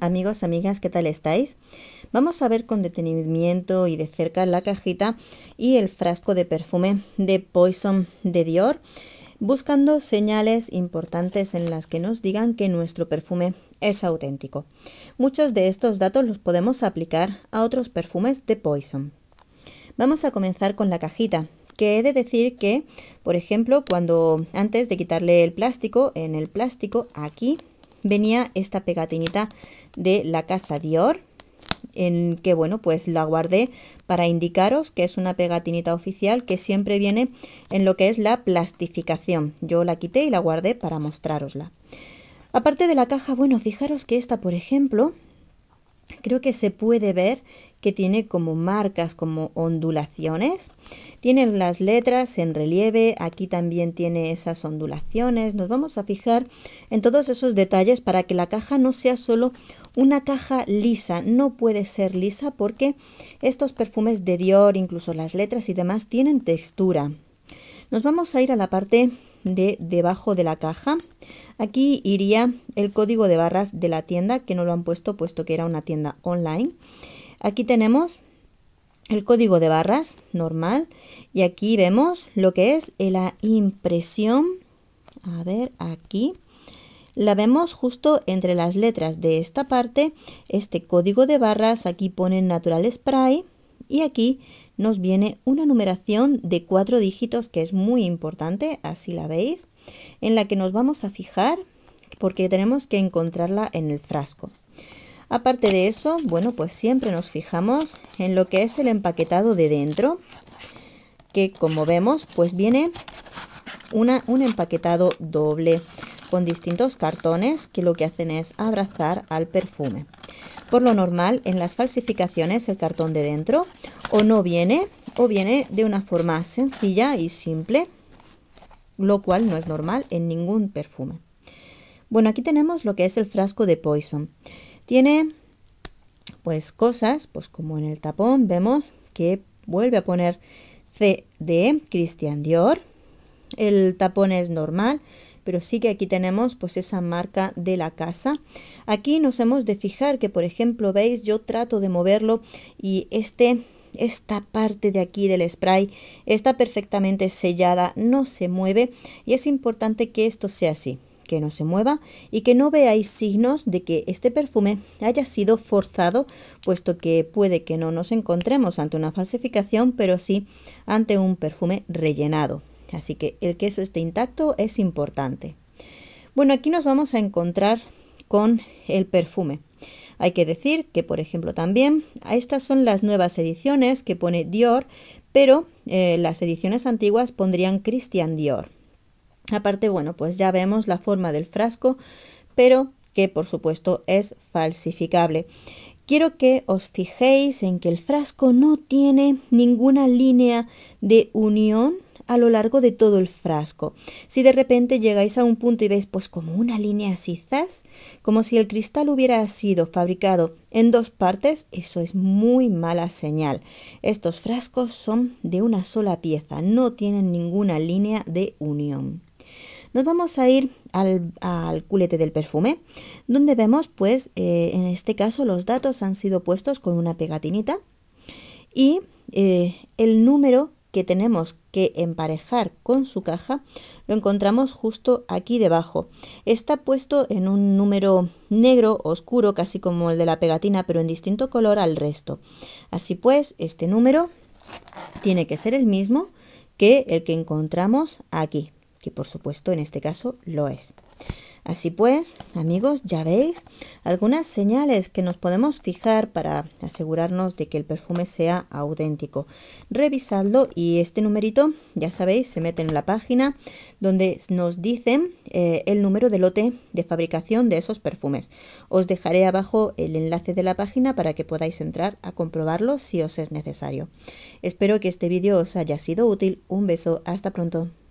amigos, amigas, ¿qué tal estáis? Vamos a ver con detenimiento y de cerca la cajita y el frasco de perfume de Poison de Dior, buscando señales importantes en las que nos digan que nuestro perfume es auténtico. Muchos de estos datos los podemos aplicar a otros perfumes de Poison. Vamos a comenzar con la cajita, que he de decir que, por ejemplo, cuando antes de quitarle el plástico, en el plástico aquí venía esta pegatinita de la casa Dior en que bueno pues la guardé para indicaros que es una pegatinita oficial que siempre viene en lo que es la plastificación yo la quité y la guardé para mostrarosla aparte de la caja bueno fijaros que esta por ejemplo creo que se puede ver que tiene como marcas, como ondulaciones. Tiene las letras en relieve, aquí también tiene esas ondulaciones. Nos vamos a fijar en todos esos detalles para que la caja no sea solo una caja lisa. No puede ser lisa porque estos perfumes de Dior, incluso las letras y demás, tienen textura. Nos vamos a ir a la parte de debajo de la caja. Aquí iría el código de barras de la tienda, que no lo han puesto puesto que era una tienda online. Aquí tenemos el código de barras normal y aquí vemos lo que es la impresión. A ver, aquí la vemos justo entre las letras de esta parte, este código de barras, aquí ponen natural spray y aquí nos viene una numeración de cuatro dígitos que es muy importante, así la veis, en la que nos vamos a fijar porque tenemos que encontrarla en el frasco. Aparte de eso, bueno, pues siempre nos fijamos en lo que es el empaquetado de dentro, que como vemos, pues viene una, un empaquetado doble con distintos cartones que lo que hacen es abrazar al perfume. Por lo normal, en las falsificaciones el cartón de dentro o no viene o viene de una forma sencilla y simple, lo cual no es normal en ningún perfume. Bueno, aquí tenemos lo que es el frasco de Poison. Tiene pues cosas, pues como en el tapón vemos que vuelve a poner C de Christian Dior. El tapón es normal, pero sí que aquí tenemos pues esa marca de la casa. Aquí nos hemos de fijar que, por ejemplo, veis, yo trato de moverlo y este esta parte de aquí del spray está perfectamente sellada, no se mueve y es importante que esto sea así, que no se mueva y que no veáis signos de que este perfume haya sido forzado, puesto que puede que no nos encontremos ante una falsificación, pero sí ante un perfume rellenado. Así que el queso esté intacto es importante. Bueno, aquí nos vamos a encontrar con el perfume. Hay que decir que, por ejemplo, también estas son las nuevas ediciones que pone Dior, pero eh, las ediciones antiguas pondrían Christian Dior. Aparte, bueno, pues ya vemos la forma del frasco, pero que por supuesto es falsificable. Quiero que os fijéis en que el frasco no tiene ninguna línea de unión a lo largo de todo el frasco. Si de repente llegáis a un punto y veis pues como una línea así, como si el cristal hubiera sido fabricado en dos partes, eso es muy mala señal. Estos frascos son de una sola pieza, no tienen ninguna línea de unión. Nos vamos a ir al, culete del perfume, donde vemos pues eh, en este caso los datos han sido puestos con una pegatinita y eh, el número que tenemos que emparejar con su caja lo encontramos justo aquí debajo. Está puesto en un número negro oscuro, casi como el de la pegatina, pero en distinto color al resto. Así pues, este número tiene que ser el mismo que el que encontramos aquí, que por supuesto en este caso lo es. Así pues, amigos, ya veis algunas señales que nos podemos fijar para asegurarnos de que el perfume sea auténtico. Revisadlo y este numerito, ya sabéis, se mete en la página donde nos dicen eh, el número de lote de fabricación de esos perfumes. Os dejaré abajo el enlace de la página para que podáis entrar a comprobarlo si os es necesario. Espero que este vídeo os haya sido útil. Un beso, hasta pronto.